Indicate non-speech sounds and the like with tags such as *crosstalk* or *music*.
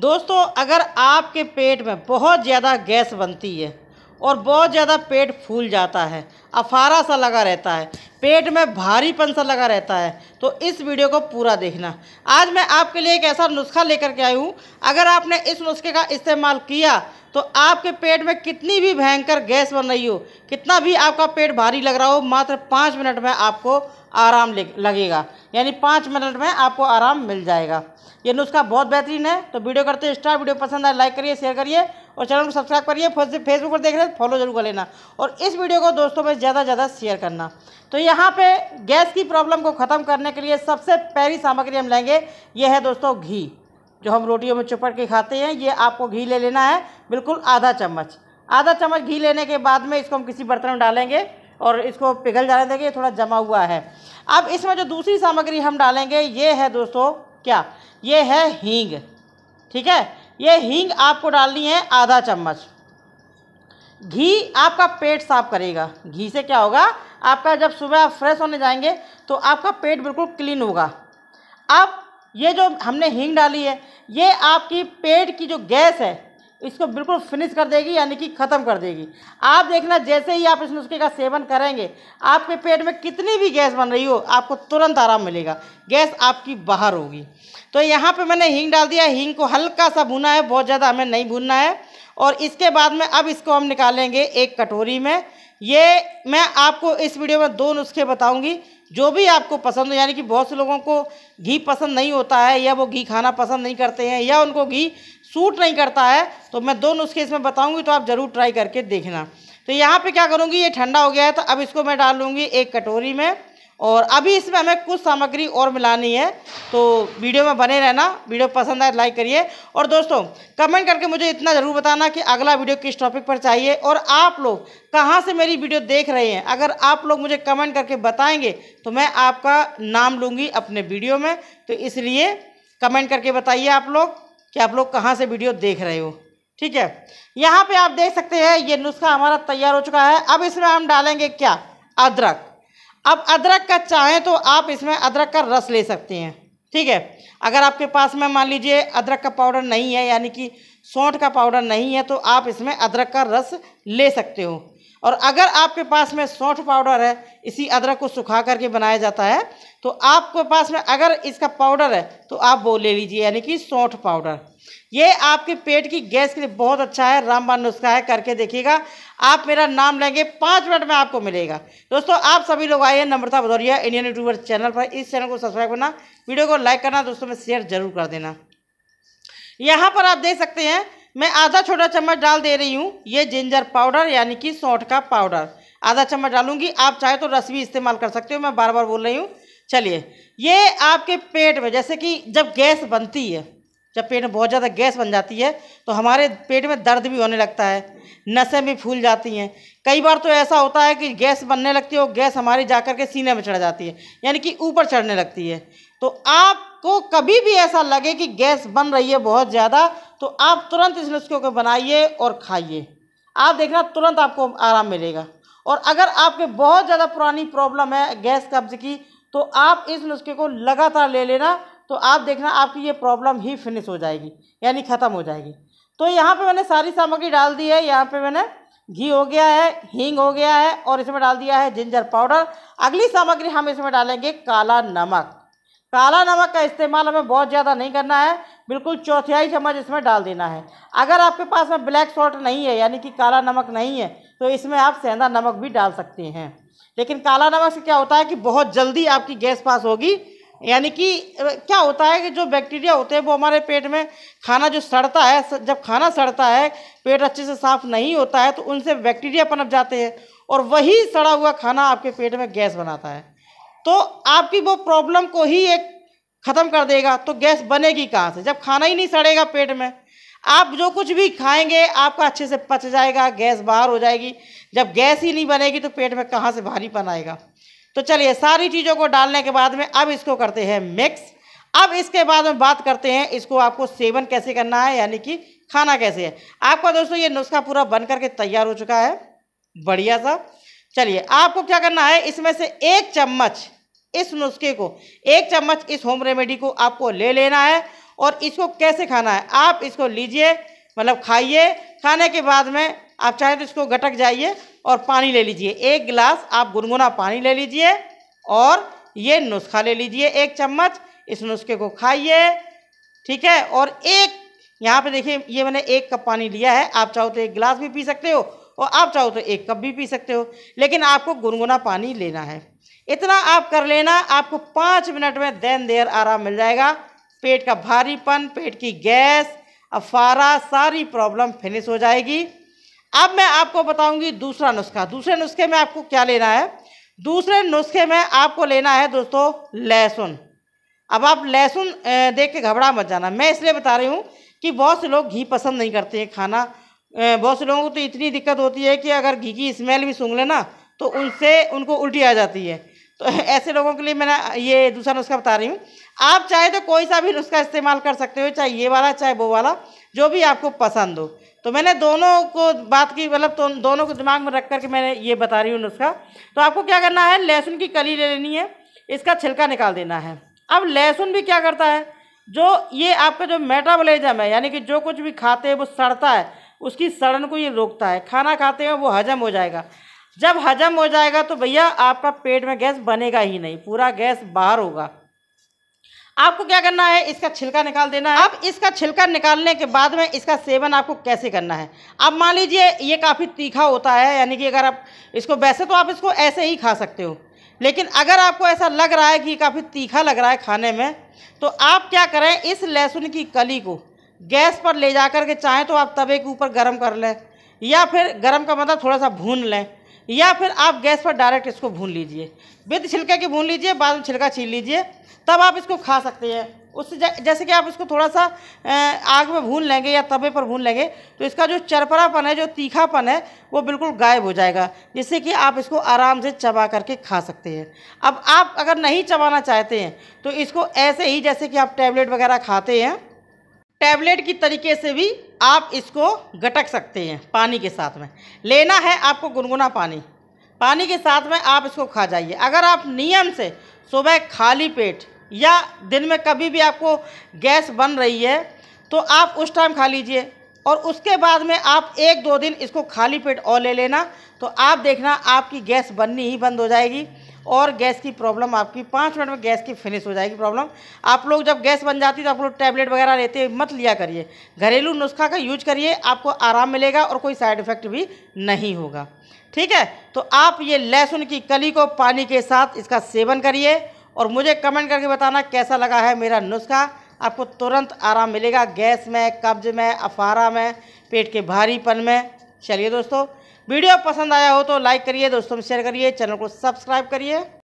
दोस्तों अगर आपके पेट में बहुत ज़्यादा गैस बनती है और बहुत ज़्यादा पेट फूल जाता है अफारा सा लगा रहता है पेट में भारी पंसर लगा रहता है तो इस वीडियो को पूरा देखना आज मैं आपके लिए एक ऐसा नुस्खा लेकर के आई हूँ अगर आपने इस नुस्खे का इस्तेमाल किया तो आपके पेट में कितनी भी भयंकर गैस बन रही हो कितना भी आपका पेट भारी लग रहा हो मात्र पाँच मिनट में आपको आराम लगेगा यानी पाँच मिनट में आपको आराम मिल जाएगा ये नुस्खा बहुत बेहतरीन है तो वीडियो करते हैं स्टार वीडियो पसंद आए लाइक करिए शेयर करिए और चैनल को सब्सक्राइब करिए फेसबुक पर देख रहे हैं फॉलो जरूर कर लेना और इस वीडियो को दोस्तों में ज़्यादा से ज़्यादा शेयर करना तो ये यहाँ पे गैस की प्रॉब्लम को ख़त्म करने के लिए सबसे पहली सामग्री हम लेंगे ये है दोस्तों घी जो हम रोटियों में चुपट के खाते हैं ये आपको घी ले लेना है बिल्कुल आधा चम्मच आधा चम्मच घी लेने के बाद में इसको हम किसी बर्तन में डालेंगे और इसको पिघल जाने देंगे ये थोड़ा जमा हुआ है अब इसमें जो दूसरी सामग्री हम डालेंगे ये है दोस्तों क्या ये है हींग ठीक है ये हींग आपको डालनी है आधा चम्मच घी आपका पेट साफ करेगा घी से क्या होगा आपका जब सुबह आप फ्रेश होने जाएंगे तो आपका पेट बिल्कुल क्लीन होगा अब ये जो हमने हींग डाली है ये आपकी पेट की जो गैस है इसको बिल्कुल फिनिश कर देगी यानी कि ख़त्म कर देगी आप देखना जैसे ही आप इस नुस्खे का सेवन करेंगे आपके पेट में कितनी भी गैस बन रही हो आपको तुरंत आराम मिलेगा गैस आपकी बाहर होगी तो यहाँ पे मैंने हींग डाल दिया हींग को हल्का सा भुना है बहुत ज़्यादा हमें नहीं भूनना है और इसके बाद में अब इसको हम निकालेंगे एक कटोरी में ये मैं आपको इस वीडियो में दो नुस्खे बताऊँगी जो भी आपको पसंद हो यानी कि बहुत से लोगों को घी पसंद नहीं होता है या वो घी खाना पसंद नहीं करते हैं या उनको घी सूट नहीं करता है तो मैं दो नुस्खे इसमें बताऊँगी तो आप ज़रूर ट्राई करके देखना तो यहाँ पर क्या करूँगी ये ठंडा हो गया है तो अब इसको मैं डाल लूँगी एक कटोरी में और अभी इसमें हमें कुछ सामग्री और मिलानी है तो वीडियो में बने रहना वीडियो पसंद आए लाइक तो करिए और दोस्तों कमेंट करके मुझे इतना ज़रूर बताना कि अगला वीडियो किस टॉपिक पर चाहिए और आप लोग कहाँ से मेरी वीडियो देख रहे हैं अगर आप लोग मुझे कमेंट करके बताएंगे तो मैं आपका नाम लूँगी अपने वीडियो में तो इसलिए कमेंट करके बताइए आप लोग कि आप लोग कहाँ से वीडियो देख रहे हो ठीक है यहाँ पर आप देख सकते हैं ये नुस्खा हमारा तैयार हो चुका है अब इसमें हम डालेंगे क्या अदरक अब अदरक का चाहें तो आप इसमें अदरक का रस ले सकते हैं ठीक है अगर आपके पास में मान लीजिए अदरक का पाउडर नहीं है यानी कि सौंठ का पाउडर नहीं है तो आप इसमें अदरक का रस ले सकते हो और अगर आपके पास में सौंठ पाउडर है इसी अदरक को सुखा करके बनाया जाता है तो आपके पास में अगर इसका पाउडर है तो आप वो ले लीजिए यानी कि सौंठ पाउडर ये आपके पेट की गैस के लिए बहुत अच्छा है रामबान नुस्खा है करके देखिएगा आप मेरा नाम लेंगे पाँच मिनट में आपको मिलेगा दोस्तों आप सभी लोग आइए Namrata Bhadauria Indian youtuber channel पर इस चैनल को सब्सक्राइब करना वीडियो को लाइक करना दोस्तों में शेयर जरूर कर देना यहाँ पर आप देख सकते हैं मैं आधा छोटा चम्मच डाल दे रही हूँ ये जिंजर पाउडर यानी कि सौठ का पाउडर आधा चम्मच डालूंगी आप चाहे तो रस भी इस्तेमाल कर सकते हो मैं बार बार बोल रही हूँ चलिए ये आपके पेट में जैसे कि जब गैस बनती है जब पेट में बहुत ज़्यादा गैस बन जाती है तो हमारे पेट में दर्द भी होने लगता है नसें भी फूल जाती हैं कई बार तो ऐसा होता है कि गैस बनने लगती है और गैस हमारी जा कर के सीने में चढ़ जाती है यानी कि ऊपर चढ़ने लगती है तो आपको कभी भी ऐसा लगे कि गैस बन रही है बहुत ज़्यादा तो आप तुरंत इस नुस्खे को बनाइए और खाइए आप देखना तुरंत आपको आराम मिलेगा और अगर आपके बहुत ज़्यादा पुरानी प्रॉब्लम है गैस कब्ज की तो आप इस नुस्खे को लगातार ले लेना तो आप देखना आपकी ये प्रॉब्लम ही फिनिश हो जाएगी यानी ख़त्म हो जाएगी तो यहाँ पे मैंने सारी सामग्री डाल दी है यहाँ पे मैंने घी हो गया है हींग हो गया है और इसमें डाल दिया है जिंजर पाउडर अगली सामग्री हम इसमें डालेंगे काला नमक काला नमक का इस्तेमाल हमें बहुत ज़्यादा नहीं करना है बिल्कुल चौथाई चम्मच इसमें डाल देना है अगर आपके पास में ब्लैक सॉल्ट नहीं है यानी कि काला नमक नहीं है तो इसमें आप सेंधा नमक भी डाल सकते हैं लेकिन काला नमक से क्या होता है कि बहुत जल्दी आपकी गैस पास होगी यानी कि क्या होता है कि जो बैक्टीरिया होते हैं वो हमारे पेट में खाना जो सड़ता है जब खाना सड़ता है पेट अच्छे से साफ नहीं होता है तो उनसे बैक्टीरिया पनप जाते हैं और वही सड़ा हुआ खाना आपके पेट में गैस बनाता है तो आपकी वो प्रॉब्लम को ही एक ख़त्म कर देगा तो गैस बनेगी कहाँ से जब खाना ही नहीं सड़ेगा पेट में आप जो कुछ भी खाएंगे आपका अच्छे से पच जाएगा गैस बाहर हो जाएगी जब गैस ही नहीं बनेगी तो पेट में कहाँ से भारीपन आएगा तो चलिए सारी चीज़ों को डालने के बाद में अब इसको करते हैं मिक्स अब इसके बाद में बात करते हैं इसको आपको सेवन कैसे करना है यानी कि खाना कैसे है आपका दोस्तों ये नुस्खा पूरा बन करके तैयार हो चुका है बढ़िया सा चलिए आपको क्या करना है इसमें से एक चम्मच इस नुस्खे को एक चम्मच इस होम रेमेडी को आपको ले लेना है और इसको कैसे खाना है आप इसको लीजिए मतलब खाइए खाने के बाद में आप चाहे तो इसको गटक जाइए और पानी ले लीजिए एक गिलास आप गुनगुना पानी ले लीजिए और ये नुस्खा ले लीजिए एक चम्मच इस नुस्खे को खाइए ठीक है और एक यहाँ पे देखिए ये मैंने एक कप पानी लिया है आप चाहो तो एक गिलास भी पी सकते हो और आप चाहो तो एक कप भी पी सकते हो लेकिन आपको गुनगुना पानी लेना है इतना आप कर लेना आपको पाँच मिनट में देन देर आराम मिल जाएगा पेट का भारीपन पेट की गैस अफारा सारी प्रॉब्लम फिनिश हो जाएगी अब मैं आपको बताऊंगी दूसरा नुस्खा दूसरे नुस्खे में आपको क्या लेना है दूसरे नुस्खे में आपको लेना है दोस्तों लहसुन अब आप लहसुन देख के घबरा मत जाना मैं इसलिए बता रही हूँ कि बहुत से लोग घी पसंद नहीं करते हैं खाना बहुत से लोगों को तो इतनी दिक्कत होती है कि अगर घी की स्मेल भी सूंघ लेना तो उनसे उनको उल्टी आ जाती है तो *laughs* ऐसे लोगों के लिए मैंने ये दूसरा नुस्खा बता रही हूँ आप चाहे तो कोई सा भी नुस्खा इस्तेमाल कर सकते हो चाहे ये वाला चाहे वो वाला जो भी आपको पसंद हो तो मैंने दोनों को बात की मतलब तो दोनों को दिमाग में रख करके मैंने ये बता रही हूँ नुस्खा तो आपको क्या करना है लहसुन की कली ले लेनी है इसका छिलका निकाल देना है अब लहसुन भी क्या करता है जो ये आपका जो मेटाबोलिज्म है यानी कि जो कुछ भी खाते हैं वो सड़ता है उसकी सड़न को ये रोकता है खाना खाते हैं वो हजम हो जाएगा जब हजम हो जाएगा तो भैया आपका पेट में गैस बनेगा ही नहीं पूरा गैस बाहर होगा आपको क्या करना है इसका छिलका निकाल देना है अब इसका छिलका निकालने के बाद में इसका सेवन आपको कैसे करना है अब मान लीजिए ये काफ़ी तीखा होता है यानी कि अगर आप इसको वैसे तो आप इसको ऐसे ही खा सकते हो लेकिन अगर आपको ऐसा लग रहा है कि काफ़ी तीखा लग रहा है खाने में तो आप क्या करें इस लहसुन की कली को गैस पर ले जा कर के चाहें तो आप तवे के ऊपर गर्म कर लें या फिर गर्म का मतलब थोड़ा सा भून लें या फिर आप गैस पर डायरेक्ट इसको भून लीजिए विद छिलके के भून लीजिए बाद में छिलका छीन लीजिए तब आप इसको खा सकते हैं उससे जैसे कि आप इसको थोड़ा सा आग में भून लेंगे या तवे पर भून लेंगे तो इसका जो चरपरापन है जो तीखापन है वो बिल्कुल गायब हो जाएगा जिससे कि आप इसको आराम से चबा करके खा सकते हैं अब आप अगर नहीं चबाना चाहते हैं तो इसको ऐसे ही जैसे कि आप टैबलेट वगैरह खाते हैं टैबलेट की तरीके से भी आप इसको गटक सकते हैं पानी के साथ में लेना है आपको गुनगुना पानी पानी के साथ में आप इसको खा जाइए अगर आप नियम से सुबह खाली पेट या दिन में कभी भी आपको गैस बन रही है तो आप उस टाइम खा लीजिए और उसके बाद में आप एक दो दिन इसको खाली पेट और ले लेना तो आप देखना आपकी गैस बननी ही बंद हो जाएगी और गैस की प्रॉब्लम आपकी पाँच मिनट में गैस की फिनिश हो जाएगी प्रॉब्लम आप लोग जब गैस बन जाती है तो आप लोग टैबलेट वगैरह लेते मत लिया करिए घरेलू नुस्खा का यूज करिए आपको आराम मिलेगा और कोई साइड इफेक्ट भी नहीं होगा ठीक है तो आप ये लहसुन की कली को पानी के साथ इसका सेवन करिए और मुझे कमेंट करके बताना कैसा लगा है मेरा नुस्खा आपको तुरंत आराम मिलेगा गैस में कब्ज में अफारा में पेट के भारीपन में चलिए दोस्तों वीडियो पसंद आया हो तो लाइक करिए दोस्तों में शेयर करिए चैनल को सब्सक्राइब करिए